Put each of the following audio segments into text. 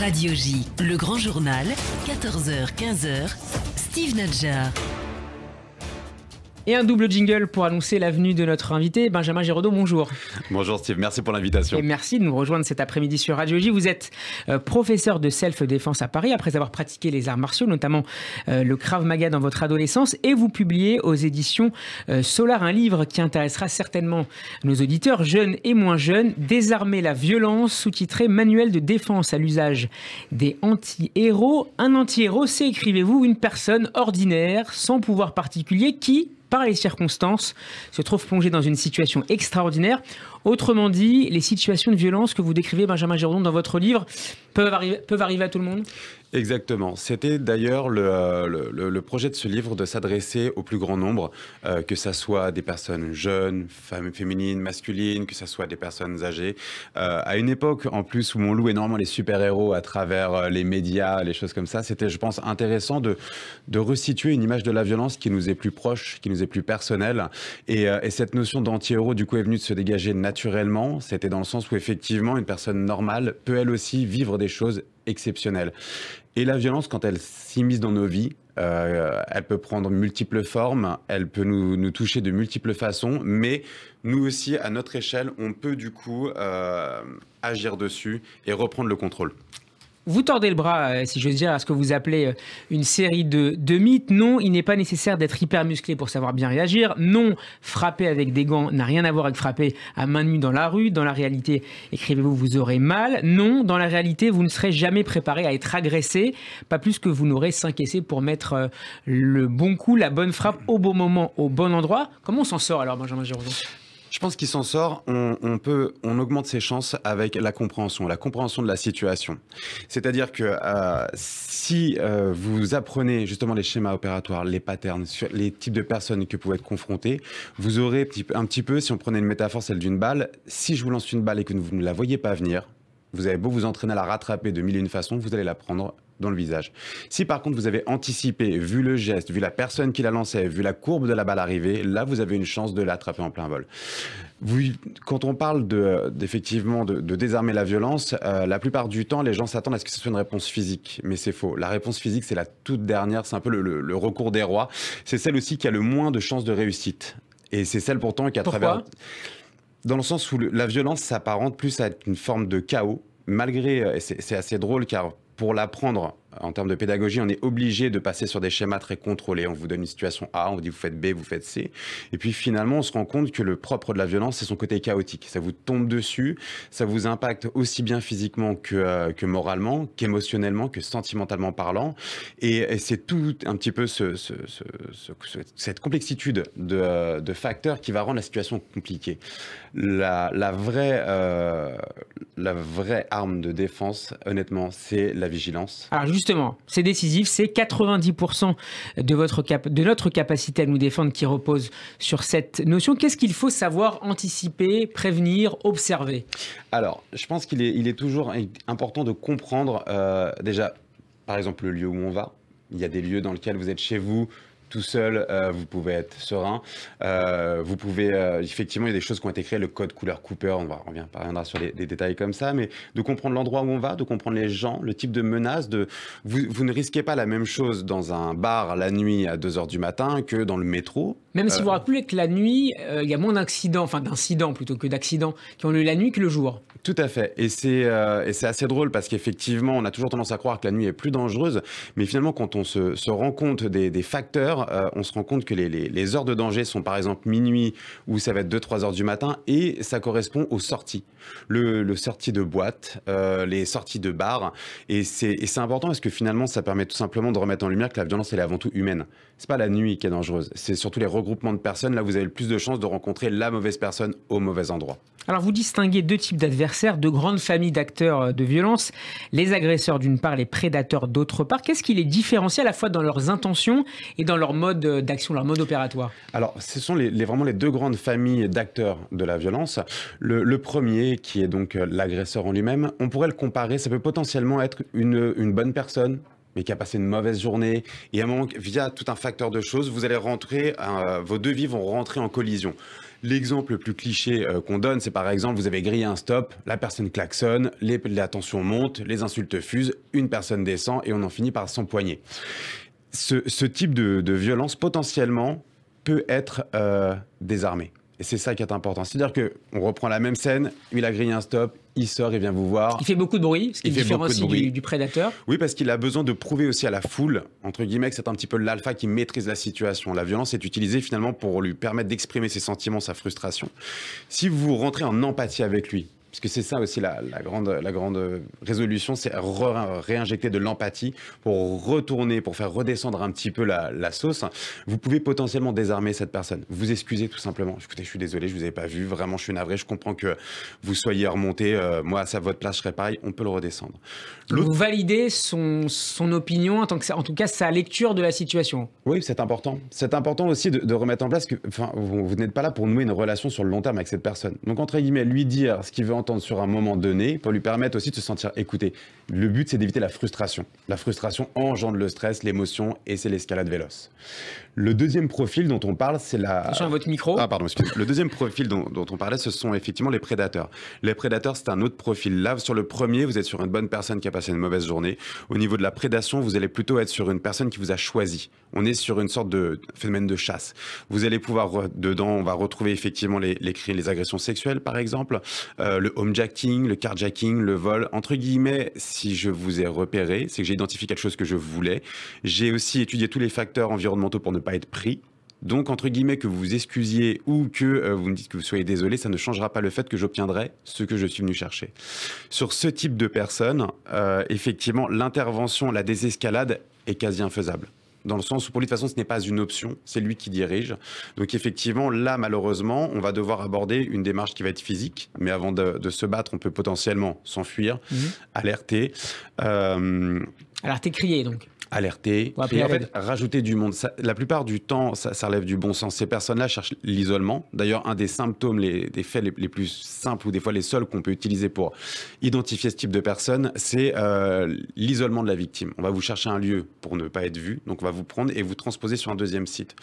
Radio J, le grand journal, 14h-15h, Steve Nadjar. Et un double jingle pour annoncer la de notre invité, Benjamin Giraudot, bonjour. Bonjour Steve, merci pour l'invitation. Et merci de nous rejoindre cet après-midi sur Radio J. Vous êtes euh, professeur de self-défense à Paris, après avoir pratiqué les arts martiaux, notamment euh, le Krav Maga dans votre adolescence, et vous publiez aux éditions euh, Solar un livre qui intéressera certainement nos auditeurs, jeunes et moins jeunes, Désarmer la violence, sous-titré Manuel de défense à l'usage des anti-héros. Un anti-héros, c'est, écrivez-vous, une personne ordinaire, sans pouvoir particulier, qui par les circonstances, se trouve plongé dans une situation extraordinaire Autrement dit, les situations de violence que vous décrivez, Benjamin Giraudon, dans votre livre, peuvent, peuvent arriver à tout le monde Exactement. C'était d'ailleurs euh, le, projet de ce livre de s'adresser au plus grand nombre, euh, que ce soit des personnes jeunes, femmes, féminines, masculines, que ce soit des personnes âgées. Euh, à une époque, en plus, où on loue énormément les super-héros à travers les médias, les choses comme ça, c'était, je pense, intéressant de, de resituer une image de la violence qui nous est plus proche, qui nous est plus personnelle. Et, et cette notion d'anti-héros, du coup, est venue de se dégager naturellement naturellement, c'était dans le sens où effectivement une personne normale peut elle aussi vivre des choses exceptionnelles. Et la violence, quand elle s'immisce dans nos vies, euh, elle peut prendre multiples formes, elle peut nous, toucher de multiples façons, mais nous aussi, à notre échelle, on peut du coup euh, agir dessus et reprendre le contrôle vous tordez le bras, euh, si je veux dire, à ce que vous appelez euh, une série de, de mythes. Non, il n'est pas nécessaire d'être hyper musclé pour savoir bien réagir. Non, frapper avec des gants n'a rien à voir avec frapper à main nue dans la rue. Dans la réalité, écrivez-vous, vous aurez mal. Non, dans la réalité, vous ne serez jamais préparé à être agressé, pas plus que vous n'aurez 5 essais pour mettre euh, le bon coup, la bonne frappe au bon moment, au bon endroit. Comment on s'en sort alors, Benjamin Giraudon je pense qu'il s'en sort, on, peut, on augmente ses chances avec la compréhension, la compréhension de la situation. C'est-à-dire que euh, si euh, vous apprenez justement les schémas opératoires, les patterns, les types de personnes que vous pouvez être confrontés, vous aurez un petit peu, si on prenait une métaphore, celle d'une balle, si je vous lance une balle et que vous ne la voyez pas venir, vous avez beau vous entraîner à la rattraper de mille et une façons, vous allez la prendre dans le visage. Si par contre vous avez anticipé, vu le geste, vu la personne qui la lançait, vu la courbe de la balle arrivée, là vous avez une chance de l'attraper en plein vol. quand on parle de, de, désarmer la violence, euh, la plupart du temps les gens s'attendent à ce que ce soit une réponse physique, mais c'est faux. La réponse physique c'est la toute dernière, c'est un peu le, recours des rois. C'est celle aussi qui a le moins de chances de réussite. Et c'est celle pourtant qui à travers... Dans le sens où la violence s'apparente plus à être une forme de chaos malgré, euh, c'est assez drôle car pour l'apprendre en termes de pédagogie, on est obligé de passer sur des schémas très contrôlés. On vous donne une situation A, on vous dit vous faites B, vous faites C. Et puis finalement, on se rend compte que le propre de la violence, c'est son côté chaotique. Ça vous tombe dessus, ça vous impacte aussi bien physiquement que, euh, que moralement, qu'émotionnellement, que sentimentalement parlant. Et, c'est tout un petit peu ce, ce, cette complexitude de, facteurs qui va rendre la situation compliquée. La, vraie, euh, la vraie arme de défense, honnêtement, c'est la vigilance. Alors, juste justement, c'est décisif, c'est 90% de, votre de notre capacité à nous défendre qui repose sur cette notion. Qu'est-ce qu'il faut savoir anticiper, prévenir, observer Alors, je pense qu'il est, toujours important de comprendre euh, déjà, par exemple, le lieu où on va. Il y a des lieux dans lesquels vous êtes chez vous, tout seul, euh, vous pouvez être serein. Euh, vous pouvez, euh, effectivement, il y a des choses qui ont été créées, le code couleur Cooper, on, va, on reviendra sur les, détails comme ça, mais de comprendre l'endroit où on va, de comprendre les gens, le type de menace, de, vous, vous, ne risquez pas la même chose dans un bar la nuit à 2h du matin que dans le métro, même si vous euh. rappelez que la nuit, euh, il y a moins d'accidents, enfin d'incidents plutôt que d'accidents, qui ont lieu la nuit que le jour. Tout à fait. Euh, et c'est assez drôle parce qu'effectivement, on a toujours tendance à croire que la nuit est plus dangereuse. Mais finalement, quand on se, rend compte des, facteurs, on se rend compte que les, heures de danger sont par exemple minuit ou ça va être 2-3 heures du matin et ça correspond aux sorties. Le, le sortie de boîte, les sorties de bar. Et c'est important parce que finalement, ça permet tout simplement de remettre en lumière que la violence, elle est avant tout humaine. C'est pas la nuit qui est dangereuse. C'est surtout les groupement de personnes, là, vous avez le plus de chances de rencontrer la mauvaise personne au mauvais endroit. Alors, vous distinguez deux types d'adversaires, deux grandes familles d'acteurs euh, de violence, les agresseurs d'une part, les prédateurs d'autre part. Qu'est-ce qui les différencie à la fois dans leurs intentions et dans leur mode euh, d'action, leur mode opératoire Alors, ce sont les, vraiment les deux grandes familles d'acteurs de la violence. Le, premier, qui est donc euh, l'agresseur en lui-même, on pourrait le comparer, ça peut potentiellement être une bonne personne, mais qui a passé une mauvaise journée. Et à un moment, via tout un facteur de choses, vous allez rentrer, euh, vos vies vont rentrer en collision. L'exemple le plus cliché euh, qu'on donne, c'est par exemple, vous avez grillé un stop, la personne klaxonne, les, la tension monte, les insultes fusent, une personne descend et on en finit par s'empoigner. Ce, ce, type de, violence, potentiellement, peut être euh, désarmé. Et c'est ça qui est important. C'est-à-dire qu'on reprend la même scène, il a grillé un stop, il sort, il vient vous voir. Il fait beaucoup de bruit, ce qui fait aussi Du, du, prédateur. Oui, parce qu'il a besoin de prouver aussi à la foule, entre guillemets, que c'est un petit peu l'alpha qui maîtrise la situation. La violence est utilisée finalement pour lui permettre d'exprimer ses sentiments, sa frustration. Si vous rentrez en empathie avec lui, parce que c'est ça aussi la, grande, la grande résolution, c'est réinjecter de l'empathie pour retourner, pour faire redescendre un petit peu la, sauce. Vous pouvez potentiellement désarmer cette personne. Vous excusez tout simplement. Écoutez, je suis désolé, je vous ai pas vu. Vraiment, je suis navré. Je comprends que vous soyez remonté. Euh, moi, ça, à votre place, je serais pareil. On peut le redescendre. Vous validez son, son opinion, en, tant que, en tout cas sa lecture de la situation. Oui, c'est important. C'est important aussi de, remettre en place que enfin, vous, vous n'êtes pas là pour nouer une relation sur le long terme avec cette personne. Donc, entre guillemets, lui dire ce qu'il veut entendre sur un moment donné pour lui permettre aussi de se sentir écouté. Le but, c'est d'éviter la frustration. La frustration engendre le stress, l'émotion et c'est l'escalade véloce. Le deuxième profil dont on parle, c'est la. Attention votre micro. Ah, pardon, excusez Le deuxième profil dont, on parlait, ce sont effectivement les prédateurs. Les prédateurs, c'est un autre profil. Là, sur le premier, vous êtes sur une bonne personne qui a passé une mauvaise journée. Au niveau de la prédation, vous allez plutôt être sur une personne qui vous a choisi. On est sur une sorte de phénomène de chasse. Vous allez pouvoir, euh, dedans, on va retrouver effectivement les, les les agressions sexuelles, par exemple, euh, le homejacking, le carjacking, le vol. Entre guillemets, si je vous ai repéré, c'est que j'ai identifié quelque chose que je voulais. J'ai aussi étudié tous les facteurs environnementaux pour ne pas être pris. Donc, entre guillemets, que vous vous excusiez ou que euh, vous me dites que vous soyez désolé, ça ne changera pas le fait que j'obtiendrai ce que je suis venu chercher. Sur ce type de personnes, euh, effectivement, l'intervention, la désescalade est quasi infaisable dans le sens où pour lui, de toute façon, ce n'est pas une option, c'est lui qui dirige. Donc effectivement, là, malheureusement, on va devoir aborder une démarche qui va être physique, mais avant de, se battre, on peut potentiellement s'enfuir, mhm. alerter. Euh, Alerter, crier donc alerter, en rajouter du monde. la plupart du temps, ça, relève du bon sens. Ces personnes-là cherchent l'isolement. D'ailleurs, un des symptômes, les, des faits les, plus simples ou des fois les seuls qu'on peut utiliser pour identifier ce type de personne, c'est euh, l'isolement de la victime. On va vous chercher un lieu pour ne pas être vu, donc on va vous prendre et vous transposer sur un deuxième site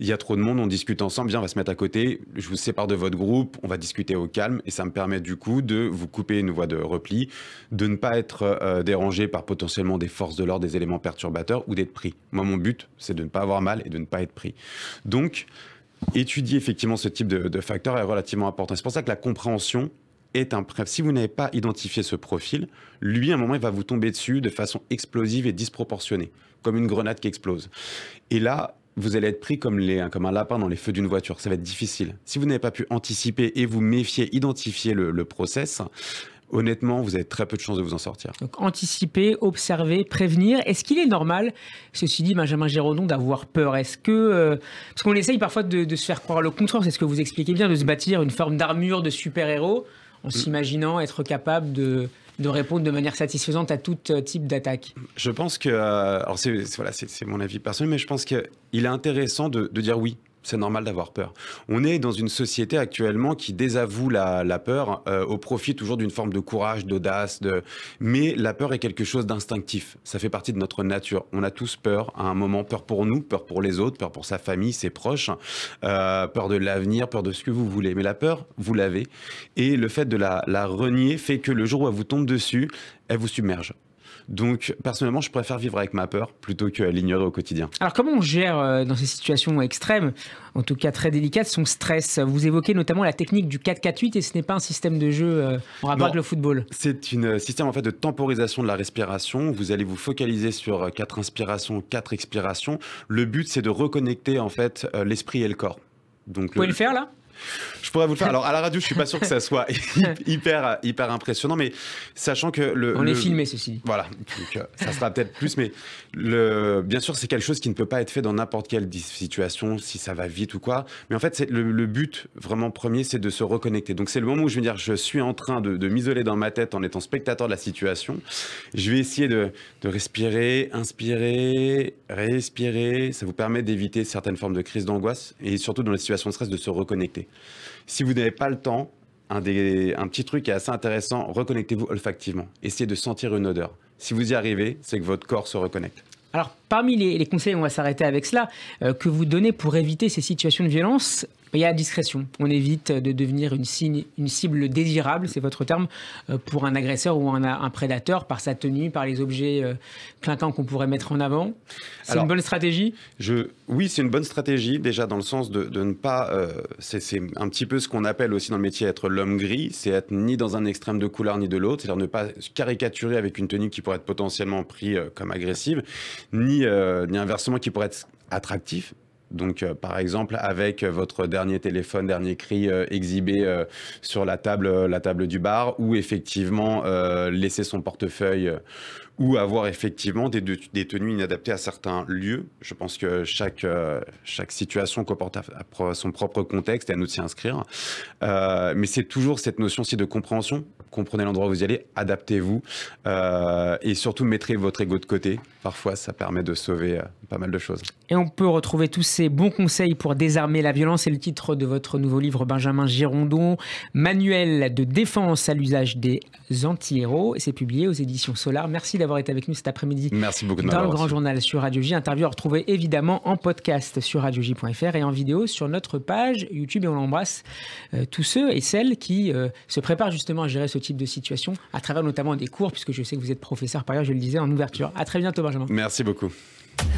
il y a trop de monde, on discute ensemble, Bien, on va se mettre à côté, je vous sépare de votre groupe, on va discuter au calme, et ça me permet du coup de vous couper une voie de repli, de ne pas être euh, dérangé par potentiellement des forces de l'ordre, des éléments perturbateurs ou d'être pris. Moi, mon but, c'est de ne pas avoir mal et de ne pas être pris. Donc, étudier effectivement ce type de, de facteurs est relativement important. C'est pour ça que la compréhension est un préf. Si vous n'avez pas identifié ce profil, lui, à un moment, il va vous tomber dessus de façon explosive et disproportionnée, comme une grenade qui explose. Et là, vous allez être pris comme, un lapin dans les feux d'une voiture. Ça va être difficile. Si vous n'avez pas pu anticiper et vous méfiez, identifier le, process, honnêtement, vous avez très peu de chances de vous en sortir. Donc anticiper, observer, prévenir. Est-ce qu'il est normal, ceci dit, Benjamin non d'avoir peur Est-ce que. Euh, parce qu'on essaye parfois de, se faire croire le contraire, c'est ce que vous expliquez bien, de se bâtir une forme d'armure de super-héros en hum. s'imaginant être capable de de répondre de manière satisfaisante à tout euh, type d'attaque Je pense que, euh, alors c'est mon avis personnel, mais je pense qu'il est intéressant de dire oui c'est normal d'avoir peur. On est dans une société actuellement qui désavoue la, peur euh, au profit toujours d'une forme de courage, d'audace. Mais la peur est quelque chose d'instinctif. Ça fait partie de notre nature. On a tous peur à un moment. Peur pour nous, peur pour les autres, peur pour sa famille, ses proches, euh, peur de l'avenir, peur de ce que vous voulez. Mais la peur, vous l'avez. Et le fait de la, la renier fait que le jour où elle vous tombe dessus, elle vous submerge. Donc, personnellement, je préfère vivre avec ma peur plutôt que l'ignorer au quotidien. Alors, comment on gère euh, dans ces situations extrêmes, en tout cas très délicates, son stress Vous évoquez notamment la technique du 4-4-8 et ce n'est pas un système de jeu euh, en rapport avec le football. C'est un euh, système en fait de temporisation de la respiration. Vous allez vous focaliser sur quatre inspirations, quatre expirations. Le but, c'est de reconnecter en fait l'esprit et le corps. Donc, vous pouvez le faire là je pourrais vous le faire. Alors à la radio, je suis pas sûr que ça soit hyper hyper impressionnant, mais sachant que le on est filmé ceci. Voilà, donc, euh, ça sera peut-être plus, mais le bien sûr c'est quelque chose qui ne peut pas être fait dans n'importe quelle situation, si ça va vite ou quoi. Mais en fait, le, but vraiment premier, c'est de se reconnecter. Donc c'est le moment où je vais dire, je suis en train de, m'isoler dans ma tête en étant spectateur de la situation. Je vais essayer de, de respirer, inspirer, respirer. Ça vous permet d'éviter certaines formes de crise d'angoisse et surtout dans les situations de stress de se reconnecter. Si vous n'avez pas le temps, un, petit truc qui est assez intéressant, reconnectez-vous olfactivement. Essayez de sentir une odeur. Si vous y arrivez, c'est que votre corps se reconnecte. Alors, parmi les, conseils, on va s'arrêter avec cela, euh, que vous donnez pour éviter ces situations de violence, il y a discrétion. On évite de devenir une, cible, une cible désirable, c'est votre terme, euh, pour un agresseur ou un, un, prédateur par sa tenue, par les objets euh, qu'on pourrait mettre en avant. C'est une bonne stratégie je, Oui, c'est une bonne stratégie, déjà dans le sens de, ne pas. Euh, c'est un petit peu ce qu'on appelle aussi dans le métier être l'homme gris, c'est être ni dans un extrême de couleur ni de l'autre, c'est-à-dire ne pas caricaturer avec une tenue qui pourrait être potentiellement prise comme agressive, ni, ni inversement qui pourrait être attractif, donc, euh, par exemple, avec euh, votre dernier téléphone, dernier cri euh, exhibé sur la table, la table du bar, ou effectivement laisser son portefeuille ou avoir effectivement des, tenues inadaptées à certains lieux. Je pense que chaque, euh, chaque situation comporte son propre contexte et à nous de s'y inscrire. Euh, mais c'est toujours cette notion-ci de compréhension. Comprenez l'endroit où vous allez, adaptez-vous euh, et surtout mettez votre ego de côté. Parfois, ça permet de sauver pas mal de choses. Et on peut retrouver tous ces bons conseils pour désarmer la violence. C'est le titre de votre nouveau livre, Benjamin Girondon, Manuel de défense à l'usage des anti-héros. C'est publié aux éditions Solar. Merci d'avoir d'avoir été avec nous cet après-midi. Merci beaucoup Dans le grand journal sur Radio J. Interview à retrouver évidemment en podcast sur radioJ.fr et en vidéo sur notre page YouTube. Et on embrasse euh, tous ceux et celles qui euh, se préparent justement à gérer ce type de situation à travers notamment des cours, puisque je sais que vous êtes professeur par ailleurs, je le disais en ouverture. À très bientôt, Benjamin. Merci beaucoup.